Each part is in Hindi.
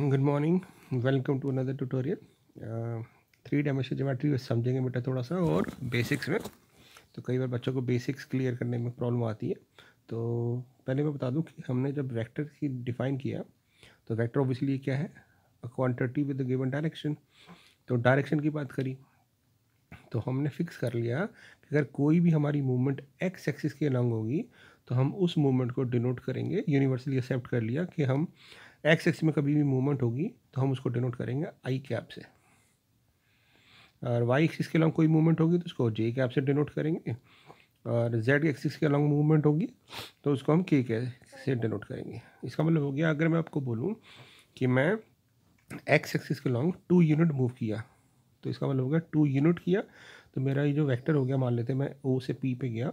Good morning welcome to another tutorial three dimensional में समझेंगे बेटा थोड़ा सा और बेसिक्स में तो कई बार बच्चों को बेसिक्स क्लियर करने में प्रॉब्लम आती है तो पहले मैं बता दूं कि हमने जब वेक्टर की डिफ़ाइन किया तो वेक्टर ऑब्वियसली क्या है क्वान्टिटी विद गिवन डायरेक्शन तो डायरेक्शन की बात करी तो हमने फिक्स कर लिया कि अगर कोई भी हमारी मूवमेंट एक्स एक्सिस के अलॉन्ग होगी तो हम उस मूवमेंट को डिनोट करेंगे यूनिवर्सली एक्सेप्ट कर लिया कि हम एक्स एक्स में कभी भी मूवमेंट होगी तो हम उसको डिनोट करेंगे आई कैप से और वाई एक्सिस के अलॉन्ग कोई मूवमेंट होगी तो उसको जे कैप से डिनोट करेंगे और जेड एक्सिस के अलॉन्ग मूवमेंट होगी तो उसको हम के के से डिनोट करेंगे इसका मतलब हो गया अगर मैं आपको बोलूँ कि मैं एक्स एक्सिस के लॉन्ग टू यूनिट मूव किया तो इसका मतलब हो गया टू यूनिट किया तो मेरा ये जो वेक्टर हो गया मान लेते मैं ओ से पी पे गया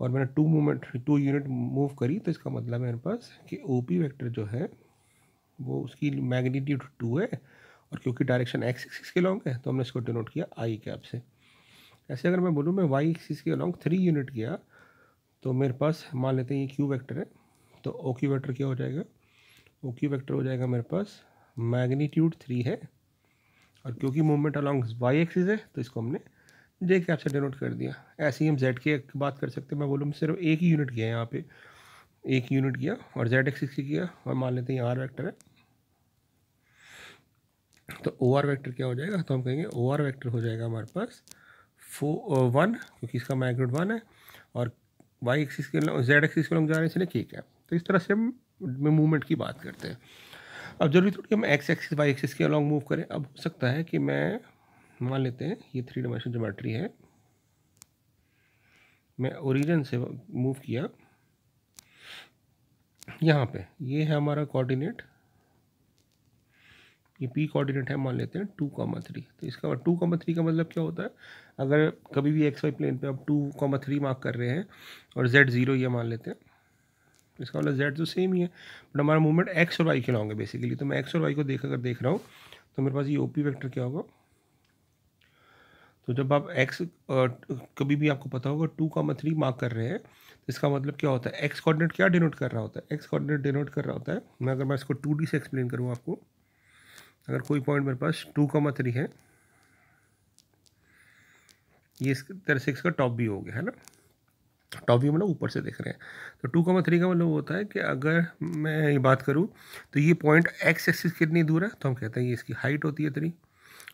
और मैंने two movement two unit move करी तो इसका मतलब है मेरे पास कि ओ पी वैक्टर जो है वो उसकी मैग्नीट्यूड टू है और क्योंकि डायरेक्शन एक्स एक्सिस के लॉन्ग है तो हमने इसको डिनोट किया आई कैप से ऐसे अगर मैं बोलूँ मैं वाई एक्सिस के लॉन्ग थ्री यूनिट गया तो मेरे पास मान लेते हैं ये क्यू वैक्टर है तो ओ क्यू वैक्टर क्या हो जाएगा ओ क्यू वैक्टर हो जाएगा मेरे पास मैग्नीट्यूड थ्री है और क्योंकि मूवमेंट अलॉन्ग वाई एक्सिस है तो इसको हमने जे कैप से डिनोट कर दिया ऐसे ही हम जेड के बात कर सकते हैं मैं बोलूँ सिर्फ एक ही यूनिट गया यहाँ पे एक यूनिट किया और जेड एक्सिस की किया और मान लेते हैं आर वैक्टर है तो ओ आर वैक्टर क्या हो जाएगा तो हम कहेंगे ओ आर वैक्टर हो जाएगा हमारे पास फो वन uh, क्योंकि इसका मैग्नेट वन है और वाई एक्सिस के जेड एक्सिस के लोग जा रहे हैं इसलिए के है तो इस तरह से हम मूवमेंट की बात करते हैं अब जरूरी थोड़ी हम एक्स एक्सिस वाई एक्सिस के अलॉन्ग मूव करें अब हो सकता है कि मैं मान लेते हैं ये थ्री डायमेंशनल ज्योमेट्री है मैं ओरिजिन से मूव किया यहाँ पे ये है हमारा कोऑर्डिनेट ये पी कोऑर्डिनेट है मान लेते हैं टू कामा थ्री तो इसका टू कामा थ्री का मतलब क्या होता है अगर कभी भी एक्स वाई प्लेन पे आप टू कामा थ्री मार्क कर रहे हैं और जेड ज़ीरो ये मान लेते हैं तो इसका मतलब जेड तो सेम ही है बट हमारा मूवमेंट एक्स और वाई के लाओगे बेसिकली तो मैं एक्स और वाई को देख अगर देख रहा हूँ तो मेरे पास ये ओ पी वैक्टर क्या होगा तो जब आप एक्स कभी भी आपको पता होगा टू कामा थ्री मार्क कर रहे हैं तो इसका मतलब क्या होता है एक्स कोऑर्डिनेट क्या डिनोट कर रहा होता है एक्स कोऑर्डिनेट डिनोट कर रहा होता है मैं अगर मैं इसको टू डी से एक्सप्लेन करूँ आपको अगर कोई पॉइंट मेरे पास टू कमा थ्री है ये इस तरह से इसका टॉप व्यू हो गया है ना टॉप व्यू मतलब ऊपर से देख रहे हैं तो टू कमा थ्री का मतलब होता है कि अगर मैं ये बात करूँ तो ये पॉइंट एक्स एक्सिस कितनी दूर है तो हम कहते हैं ये इसकी हाइट होती है थ्री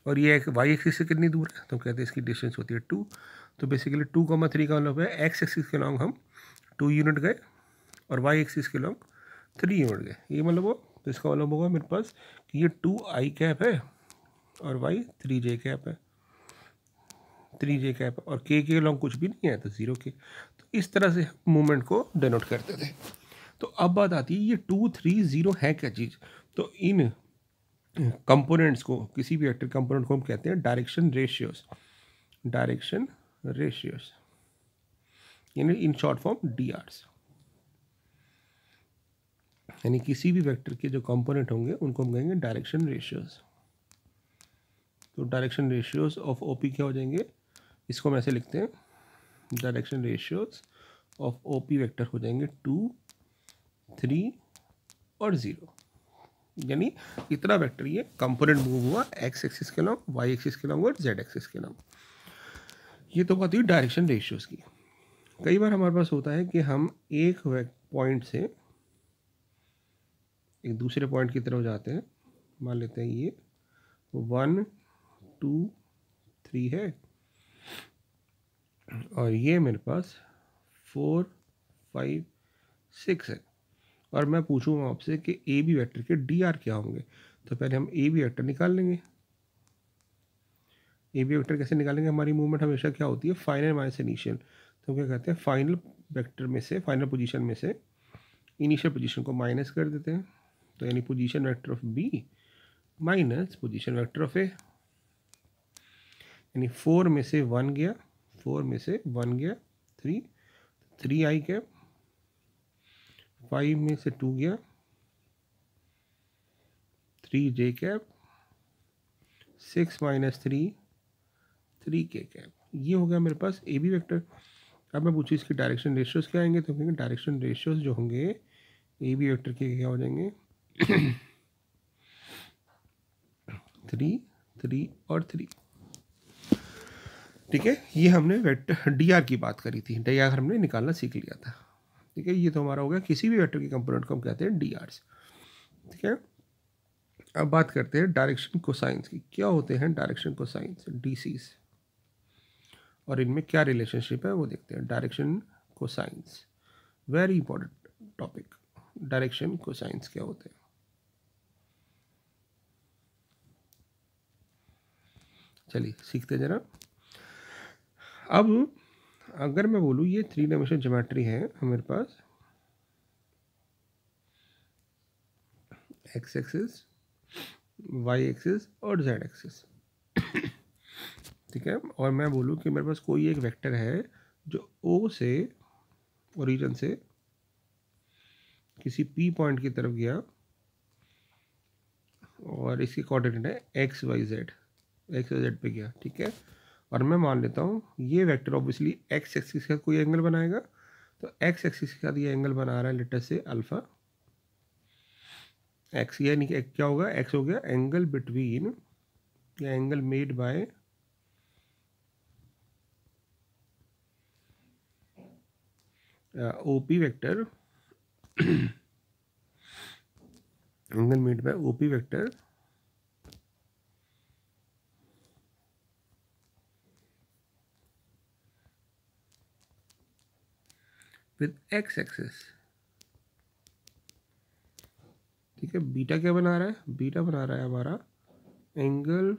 और ये एक वाई एक्सिस से कितनी दूर है तो हम कहते हैं इसकी डिस्टेंस होती है टू तो बेसिकली टू कॉमा थ्री का मतलब है एक्स एक्सिस के लॉन्ग हम टू यूनिट गए और वाई एक्सिस के लॉन्ग थ्री यूनिट गए ये मतलब वो तो इसका मतलब होगा मेरे पास कि ये टू आई कैप है और वाई थ्री जे कैप है थ्री जे कैप और के के लॉन्ग कुछ भी नहीं है तो ज़ीरो के तो इस तरह से मूवमेंट को डेनोट करते थे तो अब बात आती है ये टू थ्री ज़ीरो है क्या चीज़ तो इन कंपोनेंट्स को किसी भी एक्टर कंपोनेंट को हम कहते हैं डायरेक्शन रेशियोस डायरेक्शन रेशियोस यानी in short form D Rs यानी किसी भी वेक्टर के जो कंपोनेंट होंगे उनको हम कहेंगे डायरेक्शन रेशियोज तो direction ratios of O P क्या हो जाएंगे इसको हम ऐसे लिखते हैं direction ratios of O P vector हो जाएंगे टू थ्री और ज़ीरो यानी इतना वेक्टर ये कंपोनेंट मूव हुआ एक्स एक्सिस के लॉन्ग वाई एक्सिस के लॉन्ग और जेड एक्सिस के लॉन्ग ये तो बात हुई डायरेक्शन रेशियोज़ की कई बार हमारे पास होता है कि हम एक पॉइंट से एक दूसरे पॉइंट की तरफ जाते हैं मान लेते हैं ये वन टू थ्री है और ये मेरे पास फोर फाइव सिक्स है और मैं पूछूंगा आपसे कि ए बी वेक्टर के डी आर क्या होंगे तो पहले हम ए बी वेक्टर निकाल लेंगे ए बी वेक्टर कैसे निकालेंगे हमारी मूवमेंट हमेशा क्या होती है फाइनल माइनस इनिशियल तो हम क्या कहते हैं फाइनल वेक्टर में से फाइनल पोजीशन में से इनिशियल पोजीशन को माइनस कर देते हैं तो यानी position vector of B minus position vector of A यानी फोर में से वन गया फोर में से वन गया three three I cap five में से टू गया three J cap six minus three three K cap ये हो गया मेरे पास ए बी वैक्टर अब मैं पूछूँ इसकी डायरेक्शन रेशियोज क्या आएंगे तो कहेंगे डायरेक्शन रेशियोज जो होंगे ए बी वैक्टर के क्या हो जाएंगे थ्री थ्री और थ्री ठीक है ये हमने वेक्टर डी आर की बात करी थी डी आर हमने निकालना सीख लिया था ठीक है ये तो हमारा हो गया किसी भी वेक्टर के कंपोनेंट को हम कहते हैं डी आर ठीक है अब बात करते हैं डायरेक्शन साइंस की क्या होते हैं डायरेक्शन कोसाइंस डीसीस और इनमें क्या रिलेशनशिप है वो देखते हैं direction cosines very important topic direction cosines क्या होते हैं चलिए सीखते ज़रा अब अगर मैं बोलूँ ये थ्री डायमेंशनल जोमेट्री है हमारे पास एक्स एक्सिस वाई एक्सिस और जेड एक्सिस ठीक है और मैं बोलूँ कि मेरे पास कोई एक वेक्टर है जो ओ से ओरिजन से किसी पी पॉइंट की तरफ गया और इसकी कोऑर्डिनेट है x y z x z पे गया ठीक है और मैं मान लेता हूँ ये वेक्टर ऑब्वियसली एक्स एक्सिस का कोई एंगल बनाएगा तो एक्स एक्सिस के साथ ये एंगल बना रहा है लेटर से अल्फ़ा एक्स यानी कि क्या होगा एक्स हो गया एंगल बिटवीन या angle made by OP vector angle made by OP vector with x axis ठीक है बीटा क्या बना रहा है बीटा बना रहा है हमारा angle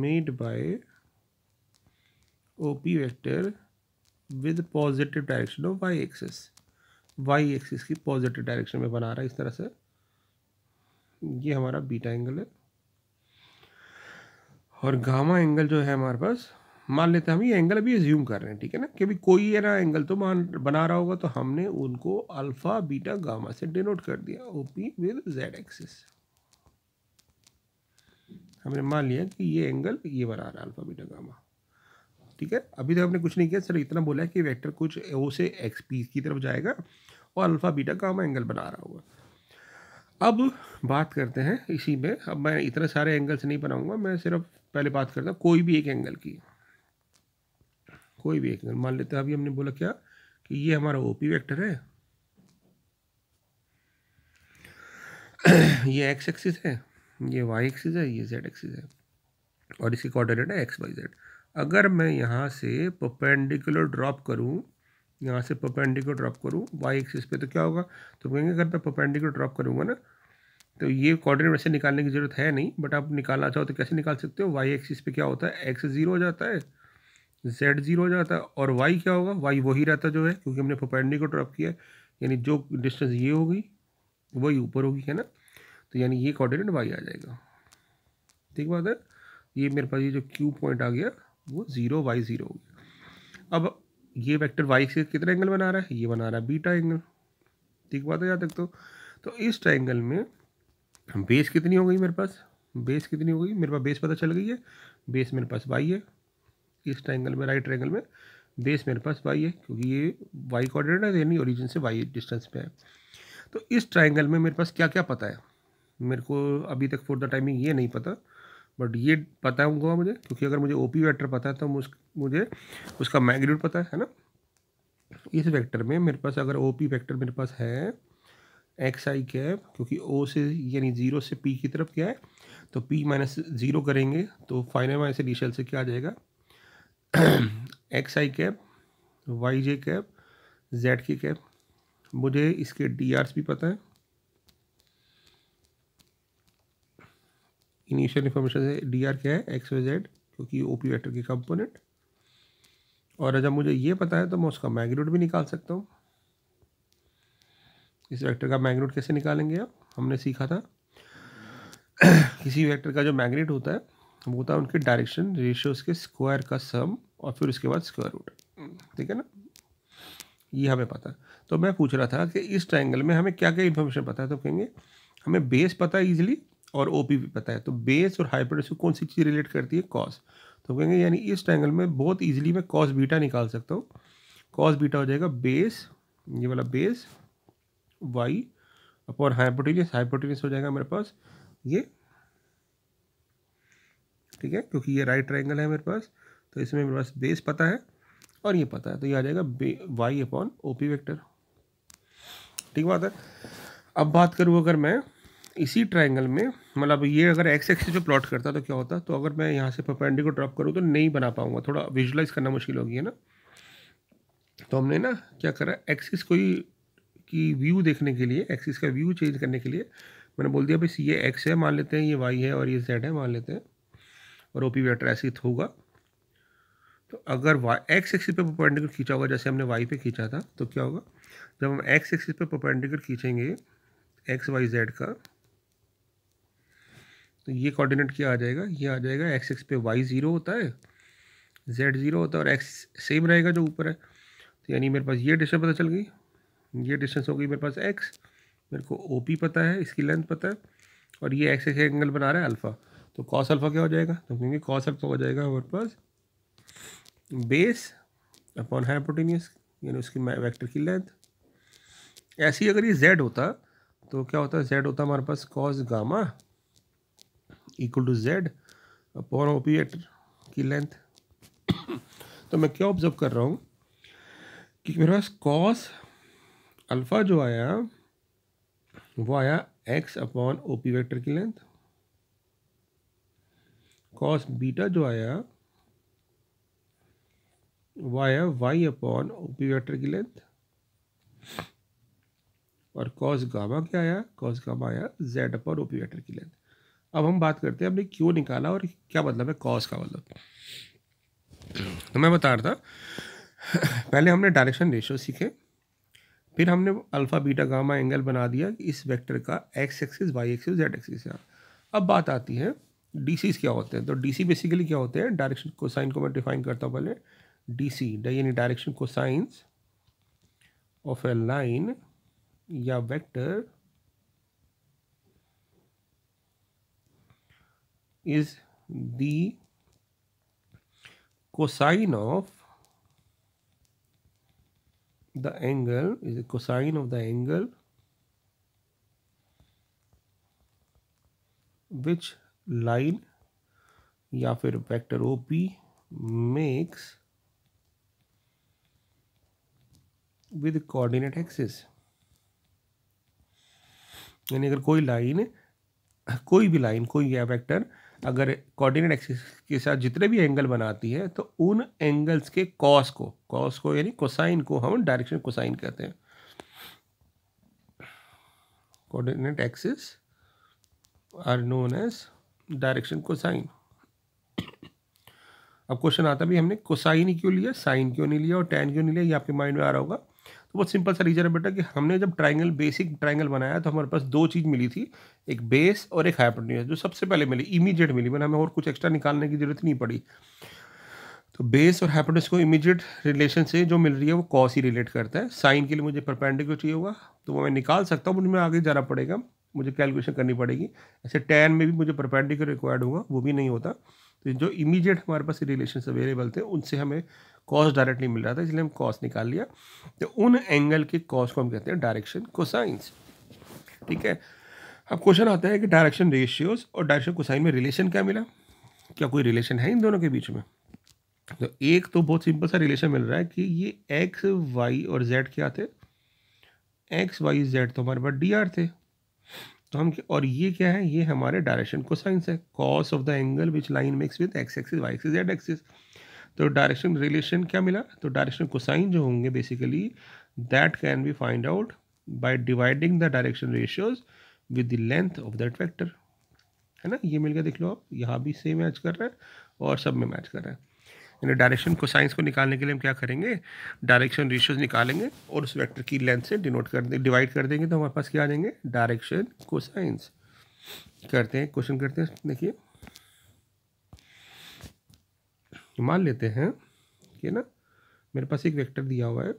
made by OP vector with positive direction of y axis y axis की पॉजिटिव डायरेक्शन में बना रहा है इस तरह से ये हमारा बीटा एंगल है और गामा एंगल जो है हमारे पास मान लेते हैं हम ये एंगल अभी एज्यूम कर रहे हैं ठीक है ना कि अभी कोई है ना एंगल तो मान बना रहा होगा तो हमने उनको अल्फ़ा बीटा गामा से डिनोट कर दिया O P with z axis हमने मान लिया कि ये एंगल ये बना रहा है अल्फ़ा बीटा गामा ठीक है अभी तक तो हमने कुछ नहीं किया सर इतना बोला है कि वेक्टर कुछ ओ से एक्स पी की तरफ जाएगा और अल्फ़ा बीटा गामा एंगल बना रहा होगा अब बात करते हैं इसी में अब मैं इतने सारे एंगल्स नहीं बनाऊंगा मैं सिर्फ पहले बात करता हूँ कोई भी एक एंगल की कोई भी एक मान लेते हैं अभी हमने बोला क्या कि ये हमारा ओपी वेक्टर है ये एक्स एक्सिस है ये वाई एक्सिस है ये जेड एक्सिस है और इसकी कोऑर्डिनेट है एक्स वाई जेड अगर मैं यहाँ से पपेंडिकुलर ड्रॉप करूँ यहाँ से पपेंडिकुलर ड्रॉप करूँ वाई एक्सिस पे तो क्या होगा तो कहेंगे अगर मैं पपेंडिकुलर ड्रॉप करूँगा ना तो ये कोऑर्डिनेट वैसे निकालने की ज़रूरत है नहीं बट आप निकालना चाहो तो कैसे निकाल सकते हो वाई एक्सिस पे क्या होता है एक्स ज़ीरो हो जाता है जेड जीरो हो जाता है और वाई क्या होगा वाई वही रहता जो है क्योंकि हमने प्रोपेंडी को ड्रॉप किया यानी जो डिस्टेंस ये होगी वही ऊपर होगी है ना तो यानी ये कॉर्डिनेट वाई आ जाएगा ठीक बात है ये मेरे पास ये जो क्यू पॉइंट आ गया वो ज़ीरो वाई ज़ीरो हो गया अब ये वेक्टर वाई से कितना एंगल बना रहा है ये बना रहा है बीटा एंगल ठीक बात है याद रख तो, तो इस ट्राइंगल में बेस कितनी हो गई मेरे पास बेस कितनी हो गई मेरे पास बेस पता चल गई है बेस मेरे पास वाई है इस ट्राइंगल में राइट ट्राइंगल में बेस मेरे पास वाई है क्योंकि ये वाई कोऑर्डिनेट है तो यानी ओरिजिन से वाई डिस्टेंस पे है तो इस ट्राइंगल में मेरे पास क्या क्या पता है मेरे को अभी तक फॉर द टाइमिंग ये नहीं पता बट ये पता होगा मुझे क्योंकि अगर मुझे ओ पी वैक्टर पता है तो मुझे उसका मैग्नीट्यूड पता है है ना इस वेक्टर में मेरे पास अगर ओ पी वैक्टर मेरे पास है एक्स आई कैप क्योंकि ओ से यानी ज़ीरो से पी की तरफ क्या है तो पी माइनस ज़ीरो करेंगे तो फाइनल माइनस इनिशियल से क्या आ जाएगा x i cap y j cap z k cap मुझे इसके डी आरस भी पता है इनिशियल इन्फॉर्मेशन से डी आर क्या है एक्स वाई जेड क्योंकि ओ पी वेक्टर की कंपोनेंट और जब मुझे ये पता है तो मैं उसका मैग्नीट्यूड भी निकाल सकता हूँ इस वेक्टर का मैग्नीट्यूड कैसे निकालेंगे आप हमने सीखा था किसी वेक्टर का जो मैग्नीट होता है वो था उनके डायरेक्शन रेशियोज के स्क्वायर का सम और फिर उसके बाद स्क्वायर रूट ठीक है ना ये हमें पता तो मैं पूछ रहा था कि इस ट्राइंगल में हमें क्या क्या इन्फॉर्मेशन पता है तो कहेंगे हमें बेस पता है ईजिली और ओ पी भी पता है तो बेस और हाइपोटेन्स को कौन सी चीज़ रिलेट करती है कॉस तो कहेंगे यानी इस ट्राइंगल में बहुत ईजिली मैं कॉस बीटा निकाल सकता हूँ कॉस बीटा हो जाएगा बेस ये वाला base y upon hypotenuse hypotenuse हो जाएगा मेरे पास ये ठीक है क्योंकि ये राइट ट्राइंगल है मेरे पास तो इसमें मेरे पास बेस पता है और ये पता है तो ये आ जाएगा बे y upon O P vector ठीक बात है अब बात करूँ अगर मैं इसी ट्राइंगल में मतलब ये अगर एक्स एक्सिस पे प्लॉट करता तो क्या होता तो अगर मैं यहाँ से परपेंडी को ड्रॉप करूँ तो नहीं बना पाऊँगा थोड़ा विजुलाइज करना मुश्किल होगी है ना तो हमने ना क्या करा एक्सिस कोई की व्यू देखने के लिए एक्सिस का व्यू चेंज करने के लिए मैंने बोल दिया भाई ये एक्स है मान लेते हैं ये वाई है और ये जेड है मान लेते हैं और ओ पी वेक्टर ऐसे होगा तो अगर वाई एक्स एक्सिस पे परपेंडिकुलर खींचा होगा जैसे हमने वाई पे खींचा था तो क्या होगा जब हम एक्स एक्सिस पे परपेंडिकुलर खींचेंगे एक्स वाई जेड का तो ये कोऑर्डिनेट क्या आ जाएगा ये आ जाएगा एक्स एक्स पे वाई ज़ीरो होता है जेड ज़ीरो होता है और एक्स सेम रहेगा जो ऊपर है तो यानी मेरे पास ये डिस्टेंस पता चल गई ये डिस्टेंस हो गई मेरे पास एक्स मेरे को ओ पी पता है इसकी लेंथ पता है और ये एक्स एक्स एंगल बना रहा है अल्फ़ा तो कॉस अल्फा क्या हो जाएगा तो क्योंकि कॉस अल्फा हो जाएगा हमारे पास बेस अपॉन हाइपोटेनियस यानी उसकी वेक्टर की लेंथ ऐसी अगर ये जेड होता तो क्या होता है जेड होता हमारे पास cos gamma equal to z upon O P की लेंथ तो मैं क्या ऑब्जर्व कर रहा हूँ कि मेरे पास कॉस अल्फ़ा जो आया वो आया x upon O P vector की लेंथ कॉस बीटा जो आया वो आया वाई अपॉन ओपी वेक्टर की लेंथ और कॉस गामा क्या आया कॉस गामा आया जेड अपॉन ओपी वेक्टर की लेंथ अब हम बात करते हैं हमने क्यों निकाला और क्या मतलब है कॉस का मतलब तो मैं बता रहा था पहले हमने डायरेक्शन रेशो सीखे फिर हमने अल्फ़ा बीटा गामा एंगल बना दिया कि इस वेक्टर का x axis Y axis z axis अब बात आती है डीसीज क्या होते हैं तो डीसी बेसिकली क्या होते हैं डायरेक्शन कोसाइन को मैं डिफाइन करता हूँ पहले डीसी यानी direction cosines of a line या vector is the cosine of the angle is the cosine of the angle which line या फिर vector OP makes with coordinate axis यानी अगर कोई लाइन कोई भी लाइन कोई या वेक्टर अगर कोऑर्डिनेट एक्सिस के साथ जितने भी एंगल बनाती है तो उन एंगल्स के कॉस को कॉस को यानी कोसाइन को हम डायरेक्शन कोसाइन कहते हैं coordinate axis are known as direction cosine अब क्वेश्चन आता भी हमने कोसाइन ही क्यों लिया साइन क्यों नहीं लिया और टेन क्यों नहीं लिया ये आपके माइंड में आ रहा होगा तो बहुत सिंपल सा रीजन है बेटा कि हमने जब ट्राइंगल बेसिक ट्राइंगल बनाया तो हमारे पास दो चीज़ मिली थी एक बेस और एक हाइपोटेन्यूस जो सबसे पहले मिली इमीजिएट मिली मैंने हमें और कुछ एक्स्ट्रा निकालने की जरूरत नहीं पड़ी तो बेस और हाइपोटेन्यूस को इमीजिएट रिलेशन से जो मिल रही है वो कॉस ही रिलेट करता है साइन के लिए मुझे परपेंडिकुलर चाहिए होगा तो वो मैं निकाल सकता हूँ मुझे आगे जाना पड़ेगा मुझे कैलकुलेशन करनी पड़ेगी ऐसे टेन में भी मुझे परपेंडिकुलर रिक्वायर्ड होगा वो भी नहीं होता तो जो इमीडिएट हमारे पास रिलेशन अवेलेबल थे उनसे हमें कॉस्ट डायरेक्टली मिल रहा था इसलिए हम कॉस्ट निकाल लिया तो उन एंगल के कॉस्ट को हम कहते हैं डायरेक्शन कोसाइंस ठीक है अब क्वेश्चन आता है कि डायरेक्शन रेशियोज और डायरेक्शन कोसाइन में रिलेशन क्या मिला क्या कोई रिलेशन है इन दोनों के बीच में तो एक तो बहुत सिंपल सा रिलेशन मिल रहा है कि ये एक्स वाई और जेड क्या थे एक्स वाई जेड तो हमारे पास डी आर थे तो हम और ये क्या है ये हमारे डायरेक्शन कोसाइंस है cos of the angle which line makes with x axis Y axis z axis तो डायरेक्शन रिलेशन क्या मिला तो डायरेक्शन साइन जो होंगे basically that can be find out by dividing the direction ratios with the length of that vector है ना ये मिल गया देख लो आप यहाँ भी सेम मैच कर रहे हैं और सब में मैच कर रहे हैं यानी डायरेक्शन साइंस को निकालने के लिए हम क्या करेंगे डायरेक्शन रेशियोज निकालेंगे और उस वेक्टर की लेंथ से डिनोट कर देंगे डिवाइड कर देंगे तो हमारे पास क्या आ जाएंगे डायरेक्शन साइंस करते हैं क्वेश्चन करते हैं देखिए मान लेते हैं कि ना मेरे पास एक वेक्टर दिया हुआ है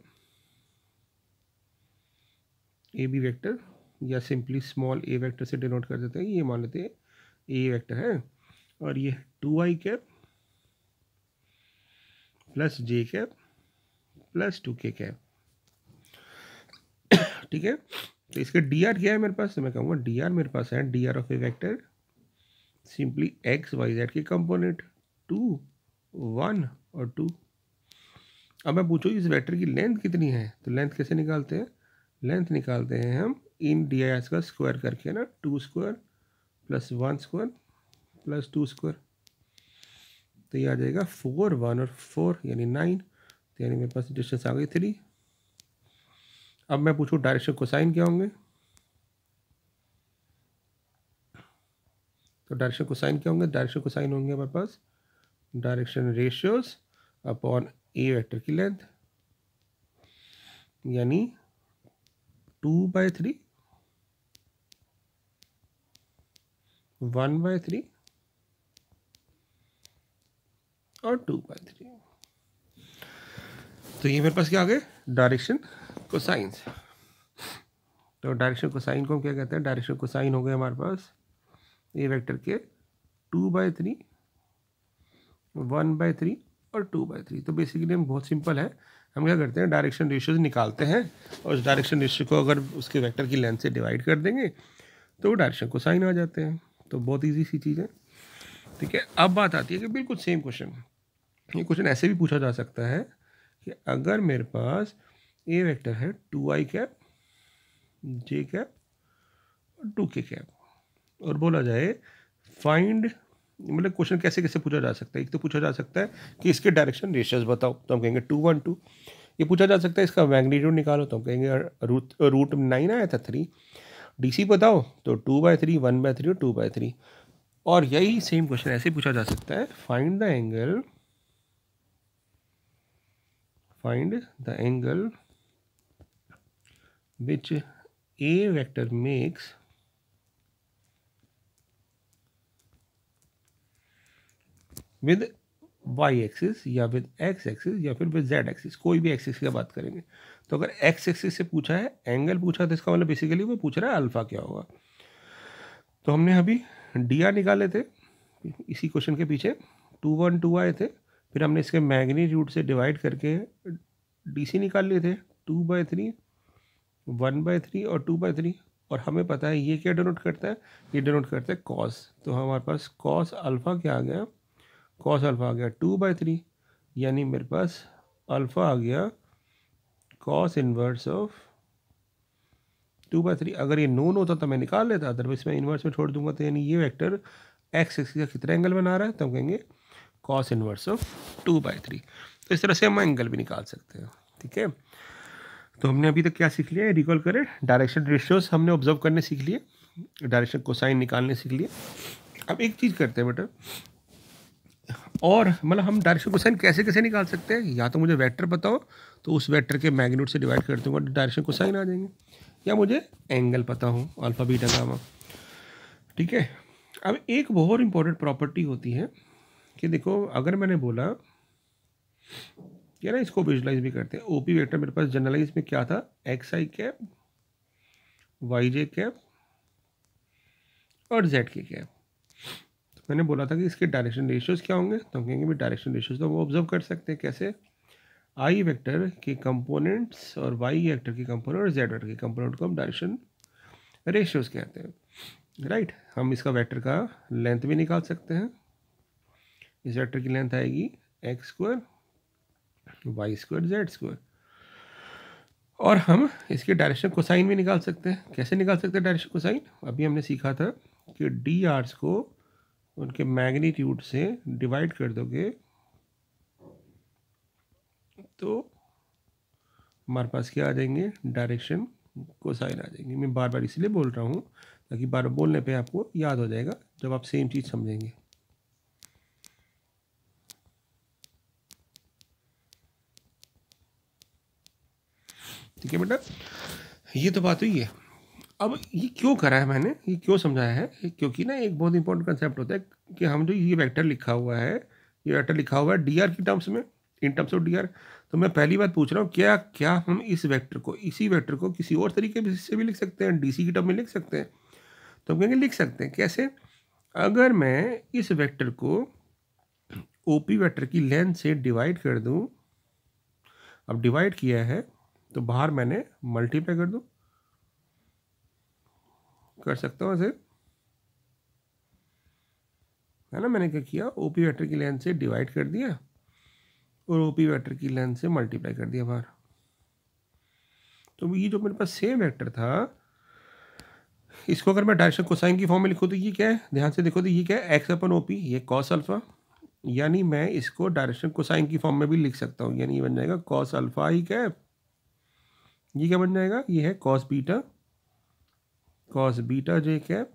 ए बी वेक्टर या सिंपली स्मॉल ए वेक्टर से डिनोट कर देते हैं ये मान लेते हैं ए वेक्टर है और ये two i cap plus j cap plus two k cap ठीक है तो इसके डी आर क्या है मेरे पास तो मैं कहूँगा डी आर मेरे पास है D R of a vector simply x y z के कंपोनेंट टू वन और टू अब मैं पूछूँ इस वैक्टर की लेंथ कितनी है तो लेंथ कैसे निकालते हैं लेंथ निकालते हैं हम इन डी आई एस का स्क्वायर करके ना two square plus one square plus two square तो ये आ जाएगा फोर वन और फोर यानी नाइन तो यानी मेरे पास डिस्टेंस आ गई थ्री अब मैं पूछूँ डायरेक्शन कोसाइन क्या होंगे तो डायरेक्शन कोसाइन क्या होंगे डायरेक्शन कोसाइन होंगे हमारे पास direction ratios upon a vector की लेंथ यानी two by three one by three और टू बाई थ्री तो ये मेरे पास क्या आ गए डायरेक्शन को साइंस तो डायरेक्शन को साइन को हम क्या कहते हैं डायरेक्शन को साइन हो गए हमारे पास ए वेक्टर के two by three one by three और टू बाय थ्री तो बेसिकली हम बहुत सिंपल है हम क्या करते हैं डायरेक्शन रेशियोज निकालते हैं और उस डायरेक्शन रेशियो को अगर उसके वेक्टर की लेंथ से डिवाइड कर देंगे तो वो डायरेक्शन को साइन आ जाते हैं तो बहुत ईजी सी चीज़ है ठीक है अब बात आती है कि बिल्कुल सेम क्वेश्चन ये क्वेश्चन ऐसे भी पूछा जा सकता है कि अगर मेरे पास ए वेक्टर है two i cap j cap और टू के कैप और बोला जाए फाइंड मतलब क्वेश्चन कैसे कैसे पूछा जा सकता है एक तो पूछा जा सकता है कि इसके डायरेक्शन रेशियस बताओ तो हम कहेंगे टू वन टू ये पूछा जा सकता है इसका मैग्नीट्यूड निकालो तो हम कहेंगे रूट रूट नाइन आया था थ्री डीसी बताओ तो two by three one by three और टू बाय थ्री और यही सेम क्वेश्चन ऐसे पूछा जा सकता है find the angle find the angle which a vector makes with y axis या विद x एक्सिस या फिर विद z एक्सिस कोई भी एक्सिस की बात करेंगे तो अगर x एक्सिस से पूछा है एंगल पूछा तो इसका मतलब बेसिकली वो पूछ रहा है अल्फ़ा क्या होगा तो हमने अभी डिया निकाले थे इसी क्वेश्चन के पीछे टू वन टू आए थे फिर हमने इसके मैग्नीट्यूड से डिवाइड करके डीसी निकाल लिए थे two by three one by three और टू बाई थ्री और हमें पता है ये क्या डोनोट करता है ये डोनोट करता है कॉस तो हमारे पास कॉस अल्फ़ा क्या आ गया कॉस अल्फ़ा आ गया टू बाई थ्री यानी मेरे पास अल्फ़ा आ गया cos inverse of two by three अगर ये नोन होता तो मैं निकाल लेता अदरवाइज मैं इन्वर्स में छोड़ दूंगा तो यानी ये वैक्टर एक्स एक्स का कितना एंगल बना रहा है तो हम कहेंगे cos inverse of two by three तो इस तरह से हम एंगल भी निकाल सकते हैं ठीक है तो हमने अभी तक क्या सीख लिया है रिकॉल करें डायरेक्शन रेशियोज हमने ऑब्जर्व करने सीख लिए डायरेक्शन को साइन निकालने सीख लिए अब एक चीज़ करते हैं बेटा और मतलब हम डायरेक्शन को साइन कैसे कैसे निकाल सकते हैं या तो मुझे वेक्टर बताओ तो उस वेक्टर के मैग्नेट से डिवाइड कर दूंगा डायरेक्शन को साइन आ जाएंगे या मुझे एंगल पता हो अल्फ़ा बीटा गामा ठीक है अब एक बहुत इंपॉर्टेंट प्रॉपर्टी होती है कि देखो अगर मैंने बोला क्या ना इसको विजुलाइज भी करते हैं ओपी वेक्टर मेरे पास जनरलाइज में क्या था x i cap y j cap और जेड के कैप तो मैंने बोला था कि इसके डायरेक्शन रेशियोज क्या होंगे तो हम कहेंगे डायरेक्शन रेशियोज तो वो ऑब्जर्व कर सकते हैं कैसे आई वेक्टर के कंपोनेंट्स और वाई वेक्टर के कंपोनेंट और जेड वेक्टर के कंपोनेंट को हम डायरेक्शन रेशियोज कहते हैं राइट right? हम इसका वेक्टर का लेंथ भी निकाल सकते हैं इस वेक्टर की लेंथ आएगी x square y square z square और हम इसके डायरेक्शन कोसाइन भी निकाल सकते हैं कैसे निकाल सकते हैं डायरेक्शन कोसाइन अभी हमने सीखा था कि डी आरस को उनके मैग्नीट्यूड से डिवाइड कर दोगे तो हमारे पास क्या आ जाएंगे डायरेक्शन कोसाइन आ जाएंगे मैं बार बार इसलिए बोल रहा हूँ ताकि बार बार बोलने पे आपको याद हो जाएगा जब आप सेम चीज़ समझेंगे ठीक है बेटा ये तो बात हुई है अब ये क्यों करा है मैंने ये क्यों समझाया है क्योंकि ना एक बहुत इंपॉर्टेंट कंसेप्ट होता है कि हम जो ये वेक्टर लिखा हुआ है ये वेक्टर लिखा हुआ है डीआर की टर्म्स में इन टर्म्स ऑफ डीआर तो मैं पहली बात पूछ रहा हूँ क्या क्या हम इस वेक्टर को इसी वेक्टर को किसी और तरीके से भी लिख सकते हैं सी की टर्म में लिख सकते हैं तो हम कहेंगे लिख सकते हैं कैसे अगर मैं इस वैक्टर को पी वैक्टर की लेंथ से डिवाइड कर दूँ अब डिवाइड किया है तो बाहर मैंने मल्टीप्लाई कर दू कर सकता हूँ ऐसे है ना मैंने क्या किया ओपी वेक्टर वैक्टर की लेंथ से डिवाइड कर दिया और ओपी वेक्टर वैक्टर की लेंथ से मल्टीप्लाई कर दिया बाहर तो ये जो मेरे पास सेम वैक्टर था इसको अगर मैं डायरेक्शन कोसाइन की फॉर्म में लिखूँ तो ये क्या है ध्यान से देखो तो ये क्या है एक्स अपन ओपी ये कॉस अल्फ़ा यानी मैं इसको डायरेक्शन कोसाइन की फॉर्म में भी लिख सकता हूँ यानी ये बन जाएगा कॉस अल्फ़ा ही कैप ये क्या बन जाएगा ये है cos beta cos beta j cap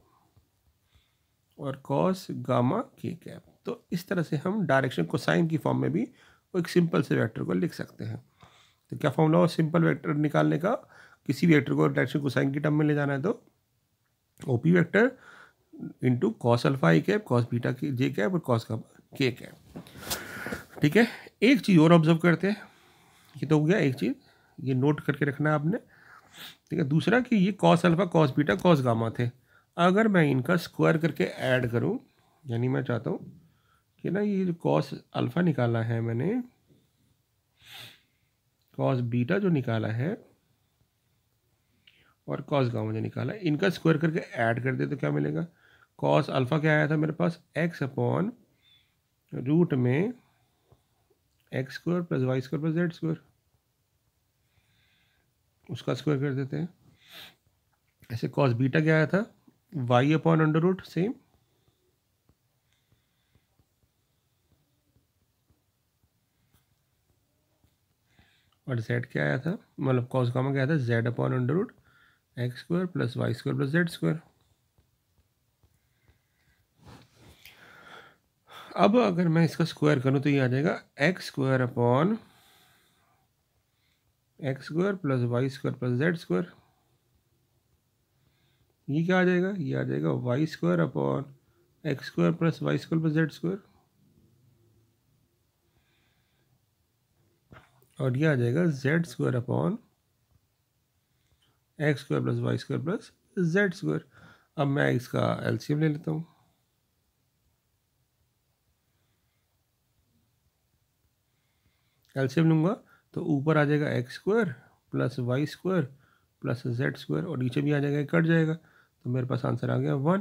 और कॉस गामा के कैप तो इस तरह से हम डायरेक्शन कोसाइन की फॉर्म में भी एक सिंपल से वेक्टर को लिख सकते हैं तो क्या फॉर्मूला हो सिंपल वेक्टर निकालने का किसी वेक्टर को डायरेक्शन कोसाइन की टर्म में ले जाना है तो O P vector into cos alpha a cap cos beta के जे कैप और कॉस गामा के कैप ठीक है एक चीज़ और ऑब्जर्व करते हैं ये तो हो गया एक चीज़ ये नोट करके रखना है आपने ठीक है दूसरा कि ये cos alpha cos beta cos gamma थे अगर मैं इनका स्क्वायर करके ऐड करूँ यानी मैं चाहता हूँ कि ना ये जो कॉस अल्फ़ा निकाला है मैंने कॉस बीटा जो निकाला है और कॉस गामा जो निकाला है इनका स्क्वायर करके ऐड कर दे तो क्या मिलेगा कॉस अल्फ़ा क्या आया था मेरे पास एक्स अपॉन रूट में x square plus y square plus z square उसका स्क्वायर कर देते हैं ऐसे कॉस बीटा क्या आया था y upon under root same और जेड क्या आया था मतलब कॉस कामा क्या आया था z upon under root x square plus y square plus z square अब अगर मैं इसका स्क्वायर करूं तो ये आ जाएगा x square upon x square plus y square plus z square ये क्या आ जाएगा ये आ जाएगा y square upon x square plus y square plus z square और ये आ जाएगा z square upon x square plus y square plus z square अब मैं इसका एलसीएम ले लेता हूँ एलसीएम लूंगा तो ऊपर आ जाएगा x square plus y square plus z square और नीचे भी आ जाएगा कट जाएगा तो मेरे पास आंसर आ गया वन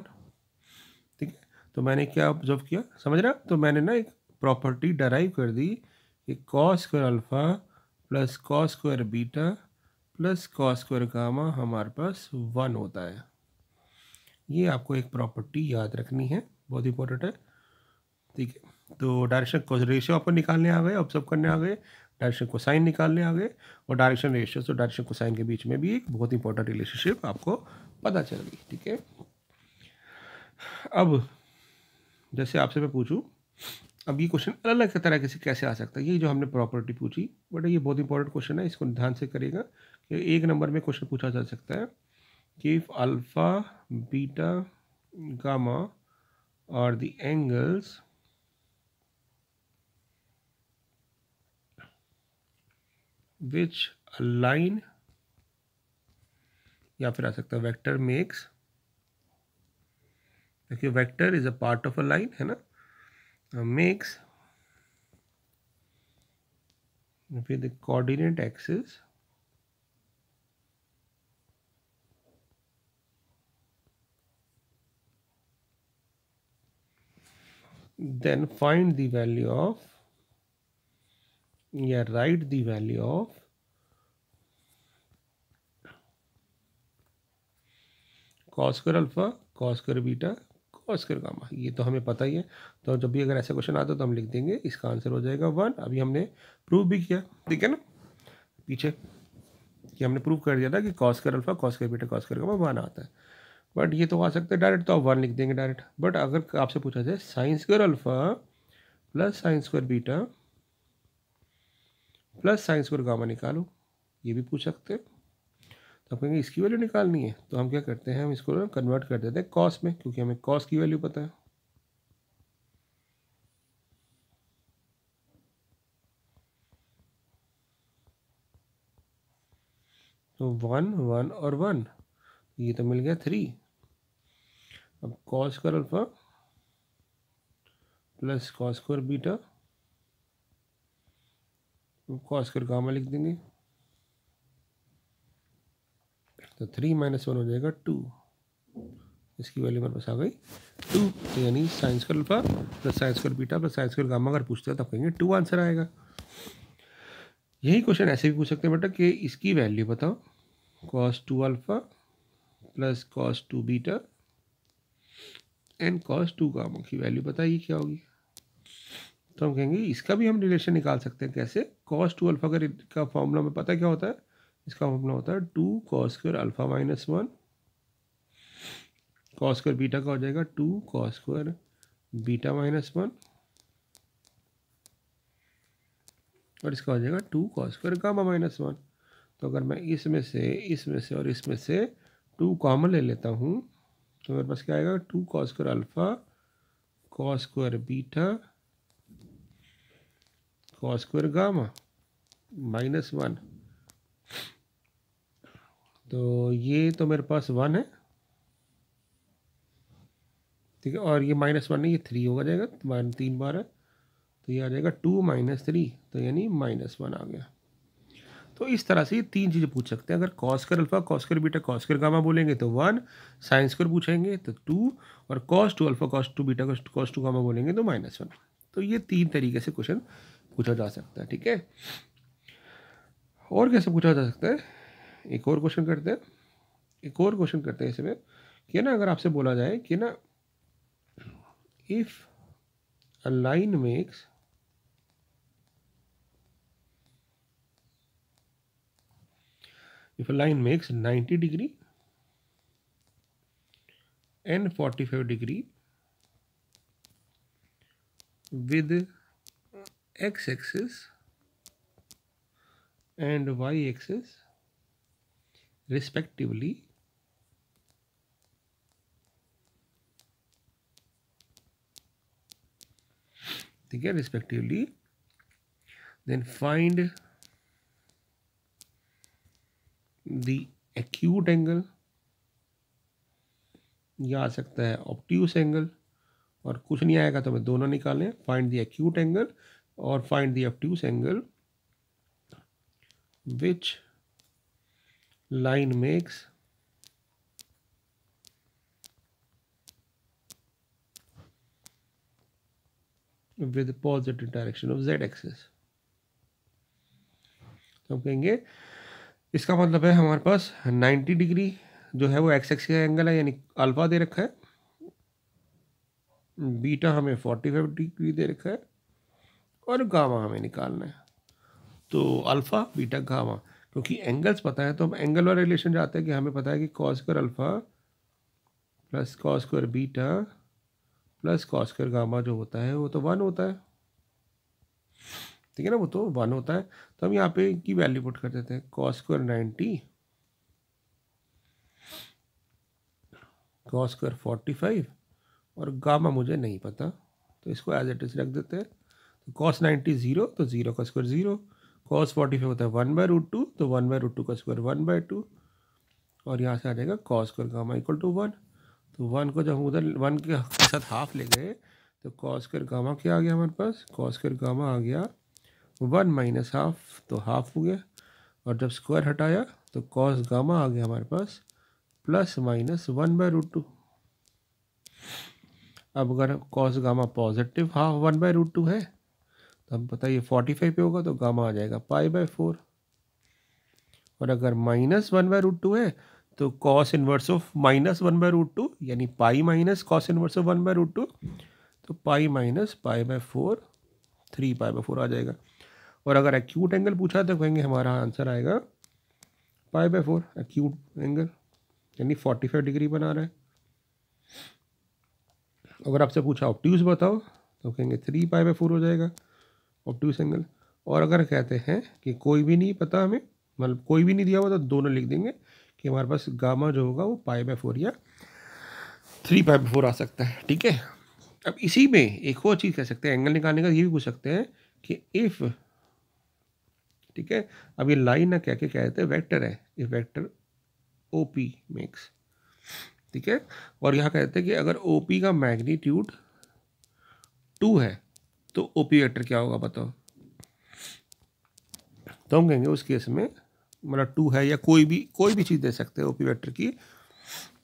ठीक है तो मैंने क्या ऑब्जर्व किया समझ रहा तो मैंने ना एक प्रॉपर्टी डराइव कर दी कि cos square alpha plus cos square beta plus cos square gamma हमारे पास वन होता है ये आपको एक प्रॉपर्टी याद रखनी है बहुत इंपॉर्टेंट है ठीक है तो डायरेक्शन रेशियो आपको निकालने आ गए ऑब्जर्व करने आ गए डायरेक्शन को साइन निकालने आगे और डायरेक्शन रेशियो और डायरेक्शन को साइन के बीच में भी एक बहुत इंपॉर्टेंट रिलेशनशिप आपको पता चल गई ठीक है अब जैसे आपसे मैं पूछूं अब ये क्वेश्चन अलग अलग तरह के से कैसे आ सकता है ये जो हमने प्रॉपर्टी पूछी बट ये बहुत इंपॉर्टेंट क्वेश्चन है इसको ध्यान से करेगा कि एक नंबर में क्वेश्चन पूछा जा सकता है कि इफ अल्फ़ा बीटा गामा और द एंगल्स विच लाइन या फिर आ सकता है वैक्टर मेक्स देखिए vector is a part of a line है ना makes with the coordinate axis then find the value of या write the value of cos square alpha cos square beta cos square gamma ये तो हमें पता ही है तो जब भी अगर ऐसा क्वेश्चन आता है तो हम लिख देंगे इसका आंसर हो जाएगा वन अभी हमने प्रूव भी किया ठीक है ना पीछे कि हमने प्रूव कर दिया था कि cos square alpha cos square beta cos square gamma one आता है बट ये तो आ सकता है डायरेक्ट तो आप वन लिख देंगे डायरेक्ट बट अगर आपसे पूछा जाए sines square alpha plus sines square beta plus sine square gamma निकालो ये भी पूछ सकते हो तो आप कहेंगे इसकी वैल्यू निकालनी है तो हम क्या करते हैं हम इसको कन्वर्ट कर देते हैं कॉस में क्योंकि हमें कॉस की वैल्यू पता है तो वन वन और वन ये तो मिल गया थ्री अब कॉस कर alpha plus cos square beta कर गामा लिख देंगे तो थ्री माइनस वन हो जाएगा टू इसकी वैल्यू मेरे पास आ गई टू तो यानी साइंस का अल्फा प्लस साइंस का बीटा प्लस साइंस का गामा अगर पूछते हैं तो कहेंगे टू आंसर आएगा यही क्वेश्चन ऐसे भी पूछ सकते हैं बेटा कि इसकी वैल्यू बताओ cos two alpha plus cos two beta and cos two gamma की वैल्यू बताइए क्या होगी तो हम कहेंगे इसका भी हम रिलेशन निकाल सकते हैं कैसे कॉस टू अल्फा का का फॉर्मूला में पता है क्या होता है इसका फॉर्मूला होता है two cos square alpha minus one cos square beta का हो जाएगा two cos square beta minus one और इसका हो जाएगा two cos square gamma minus one तो अगर मैं इसमें से इसमें से और इसमें से टू कॉमन ले लेता हूँ तो मेरे पास क्या आएगा two cos square alpha cos square beta cos square gamma minus one तो ये तो मेरे पास वन है ठीक है और ये माइनस वन नहीं ये थ्री होगा जाएगा वन तीन बार है तो ये आ जाएगा टू माइनस थ्री तो यानी माइनस वन आ गया तो इस तरह से ये तीन चीज़ें पूछ सकते हैं अगर cos square alpha cos square beta cos square gamma बोलेंगे तो वन साइंस स्क्वायर पूछेंगे तो टू और cos two alpha cos two beta cos two gamma बोलेंगे तो माइनस वन तो ये तीन तरीके से क्वेश्चन पूछा जा सकता है ठीक है और कैसे पूछा जा सकता है एक और क्वेश्चन करते हैं एक और क्वेश्चन करते हैं इसमें कि ना अगर आपसे बोला जाए कि ना if line makes if a line makes makes 90 and forty 45 degree with x axis and y axis respectively ठीक है respectively then find the acute angle या आ सकता है ऑप्टियूस एंगल और कुछ नहीं आएगा तो हमें दोनों निकालें find the acute angle or find the obtuse angle which line makes with the positive direction of z axis तो हम कहेंगे इसका मतलब है हमारे पास 90 डिग्री जो है वो एक्स एक्स का एंगल है यानी अल्फा दे रखा है बीटा हमें 45 डिग्री दे रखा है और गामा हमें निकालना है तो अल्फ़ा बीटा गामा क्योंकि एंगल्स पता है तो हम एंगल वाला रिलेशन जाते हैं कि हमें पता है कि cos alpha plus cos beta plus cos gamma जो होता है वो तो वन होता है ठीक है ना वो तो वन होता है तो हम यहाँ पे की वैल्यू पुट कर देते हैं cos ninety cos square forty five और गामा मुझे नहीं पता तो इसको एज इट इज़ रख देते हैं कॉस नाइन्टी जीरो तो जीरो का square zero cos forty five होता है वन बाय रूट टू तो वन बाय रूट टू का स्क्वायर वन बाय टू और यहाँ से आ जाएगा cos square gamma equal to one तो वन को जब हम उधर वन के साथ हाफ ले गए तो कॉस स्क्वायर गामा क्या आ गया हमारे पास कॉस स्क्वायर गामा आ गया वन माइनस हाफ तो हाफ हो गया और जब स्क्वायर हटाया तो कॉस गामा आ गया हमारे पास plus minus one by root two अब अगर cos gamma positive half one by root two है तो अब बताइए फोर्टी फाइव पे होगा तो गामा आ जाएगा पाई बाय फोर और अगर minus one by root two है तो cos inverse of minus one by root two यानी pi minus cos inverse of one by root two तो pi minus pi by four three pi by four आ जाएगा और अगर एक्यूट एंगल पूछा तो कहेंगे हमारा आंसर आएगा pi by four acute angle यानी फोर्टी फाइव डिग्री बना रहा है अगर आपसे पूछा ऑप्ट्यूज बताओ तो कहेंगे थ्री पाई बाय फोर हो जाएगा ऑब्ट्यूस एंगल और अगर कहते हैं कि कोई भी नहीं पता हमें मतलब कोई भी नहीं दिया हुआ तो दोनों लिख देंगे कि हमारे पास गामा जो होगा वो पाई बाय फोर या थ्री पाई बाई फोर आ सकता है ठीक है अब इसी में एक और चीज़ कह सकते हैं एंगल निकालने का ये भी पूछ सकते हैं कि इफ़ ठीक है अब ये लाइन ना कह के कह देते हैं वैक्टर है if vector O P makes ठीक है और यहाँ कहते हैं कि अगर ओ पी का मैग्नीट्यूड टू है तो ओपी वेक्टर क्या होगा बताओ तो हम कहेंगे उस केस में मतलब टू है या कोई भी कोई भी चीज़ दे सकते हैं ओपी वेक्टर वैक्टर की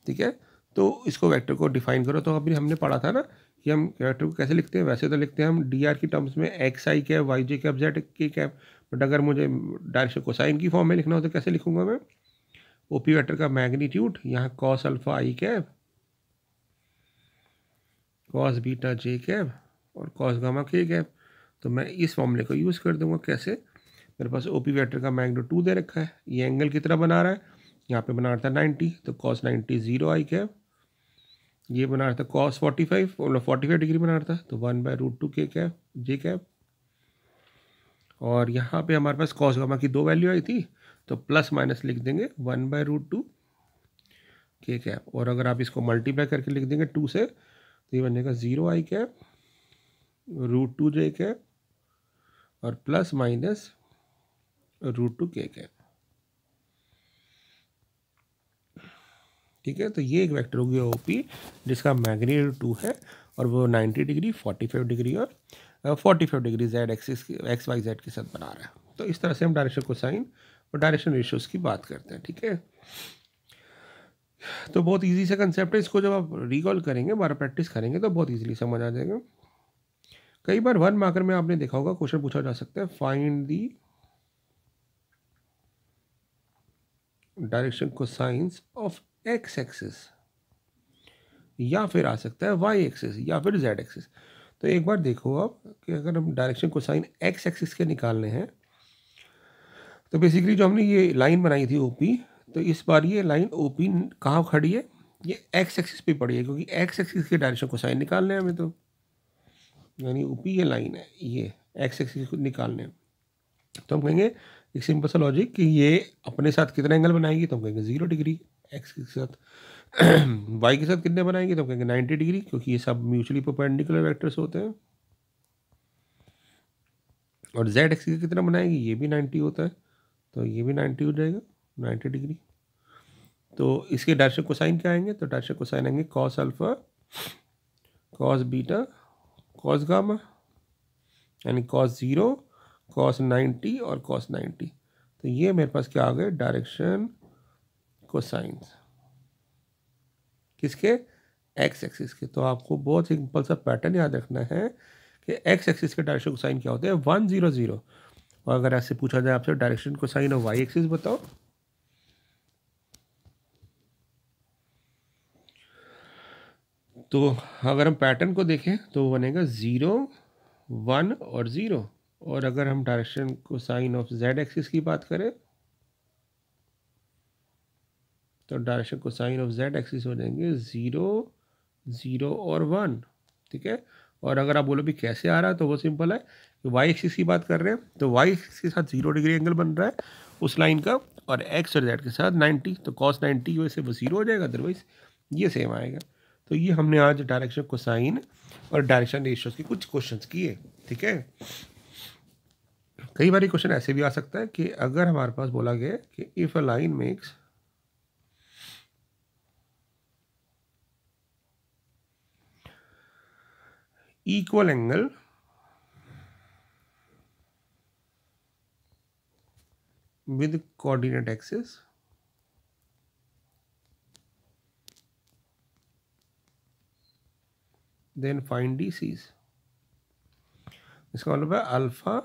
ठीक है तो इसको वेक्टर को डिफाइन करो तो अभी हमने पढ़ा था ना कि हम वेक्टर को कैसे लिखते हैं वैसे तो लिखते हैं हम डी आर की टर्म्स में x i cap y j cap z k cap but अगर मुझे डायरेक्शन कोसाइन की फॉर्म में लिखना हो तो कैसे लिखूंगा मैं ओ पी वेक्टर का मैग्नीट्यूड यहाँ cos alpha i cap cos beta j cap और कॉस गामा के गैप तो मैं इस फॉर्मूले को यूज़ कर दूंगा कैसे मेरे पास ओ पी वैक्टर का मैग्नो टू दे रखा है ये एंगल कितना बना रहा है यहाँ पे बना रहा था नाइन्टी तो cos ninety zero i cap ये बना रहा था कॉस फोर्टी फाइव और फोर्टी फाइव डिग्री बना रहा था तो one by root two k cap j cap और यहाँ पे हमारे पास कॉस गामा की दो वैल्यू आई थी तो प्लस माइनस लिख देंगे one by root two k cap और अगर आप इसको मल्टीप्लाई करके लिख देंगे टू से तो ये बनेगा zero i cap root two j k और प्लस माइनस रूट टू के के ठीक है तो ये एक वेक्टर हो गया ओपी जिसका मैग्नीट्यूड टू है और वो ninety degree forty five degree और forty five degree z axis x y z के साथ बना रहा है तो इस तरह से हम डायरेक्शन को साइन और डायरेक्शन रेशियोज की बात करते हैं ठीक है तो बहुत इजी से कंसेप्ट है इसको जब आप रिकॉल करेंगे बार प्रैक्टिस करेंगे तो बहुत इजीली समझ आ जाएगा कई बार वन मार्कर में आपने देखा होगा क्वेश्चन पूछा जा सकता है find the direction cosines of x axis या फिर आ सकता है वाई एक्सिस या फिर जेड एक्सिस तो एक बार देखो आप कि अगर हम डायरेक्शन को साइन एक्स एक्सिस के निकालने हैं तो बेसिकली जो हमने ये लाइन बनाई थी ओपी तो इस बार ये लाइन ओपी कहाँ खड़ी है ये एक्स एक्सिस पे पड़ी है क्योंकि एक्स एक्सिस के डायरेक्शन को साइन निकालने हैं हमें तो यानी ऊपी ये लाइन है ये एक्स एक्स को निकालने तो हम कहेंगे एक सिंपल सा लॉजिक कि ये अपने साथ कितना एंगल बनाएगी तो हम कहेंगे ज़ीरो डिग्री एक्स के साथ वाई के साथ कितने बनाएंगे तो हम कहेंगे नाइन्टी डिग्री क्योंकि ये सब म्यूचुअली परपेंडिकुलर वेक्टर्स होते हैं और जेड एक्स कितना बनाएगी ये भी नाइन्टी होता है तो ये भी नाइन्टी हो जाएगा नाइन्टी डिग्री तो इसके डायरेक्शन साइन क्या आएंगे तो डायरेक्शन साइन आएंगे cos alpha cos beta cos gamma यानी कॉस ज़ीरो कॉस नाइन्टी और कॉस नाइन्टी तो ये मेरे पास क्या आ गए डायरेक्शन कोसाइंस किसके एक्स एक्सिस के तो आपको बहुत सिंपल सा पैटर्न याद रखना है कि एक्स एक्सिस के डायरेक्शन कोसाइन क्या होते हैं वन ज़ीरो ज़ीरो और अगर ऐसे पूछा जाए आपसे डायरेक्शन कोसाइन और वाई एक्सिस बताओ तो अगर हम पैटर्न को देखें तो बनेगा ज़ीरो वन और ज़ीरो और अगर हम डायरेक्शन को साइन ऑफ जेड एक्सिस की बात करें तो डायरेक्शन को साइन ऑफ जेड एक्सिस हो जाएंगे ज़ीरो ज़ीरो और वन ठीक है और अगर आप बोलो भी कैसे आ रहा है तो वो सिंपल है कि वाई एक्सिस की बात कर रहे हैं तो वाई एक्सिस के साथ जीरो डिग्री एंगल बन रहा है उस लाइन का और एक्स और जेड के साथ नाइन्टी तो कॉस नाइन्टी की वो जीरो हो जाएगा अदरवाइज ये सेम आएगा तो ये हमने आज डायरेक्शन को साइन और डायरेक्शन रेशियोज के कुछ क्वेश्चन किए ठीक है कई बार क्वेश्चन ऐसे भी आ सकता है कि अगर हमारे पास बोला गया कि if a line makes equal angle with coordinate axis then find D Cs इसका मतलब है अल्फा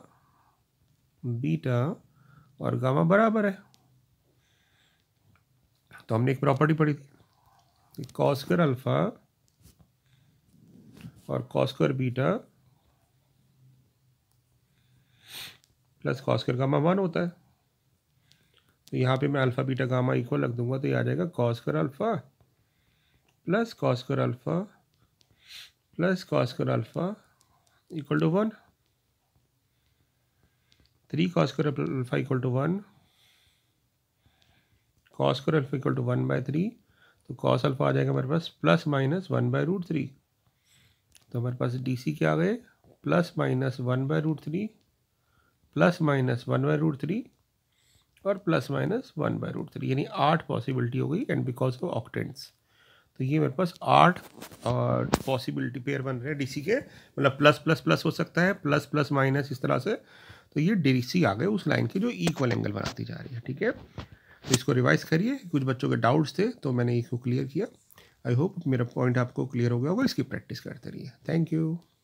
बीटा और गामा बराबर है तो हमने एक प्रॉपर्टी पढ़ी थी कॉस्कर अल्फा और cos square beta plus cos square gamma one होता है तो यहाँ पे मैं अल्फ़ा बीटा गामा इक्वल रख दूंगा तो ये आ जाएगा cos square alpha plus cos square alpha plus cos कर alpha equal to one three cos कर alpha equal to one cos कर alpha equal to one by three तो कॉस अल्फा आ जाएगा हमारे पास plus minus one by root three तो हमारे पास डी सी क्या आ गए plus minus one by root three plus minus one by root three और plus minus one by root three यानी आठ पॉसिबिलिटी हो गई एंड बिकॉज ऑफ ऑक्टेंट्स तो ये मेरे पास आठ पॉसिबिलिटी पेयर बन रहे हैं डीसी के मतलब प्लस प्लस प्लस हो सकता है प्लस प्लस माइनस इस तरह से तो ये डीसी आ गए उस लाइन की जो इक्वल एंगल बनाती जा रही है ठीक है तो इसको रिवाइज करिए कुछ बच्चों के डाउट्स थे तो मैंने इसको क्लियर किया आई होप मेरा पॉइंट आपको क्लियर हो गया होगा इसकी प्रैक्टिस करते रहिए थैंक यू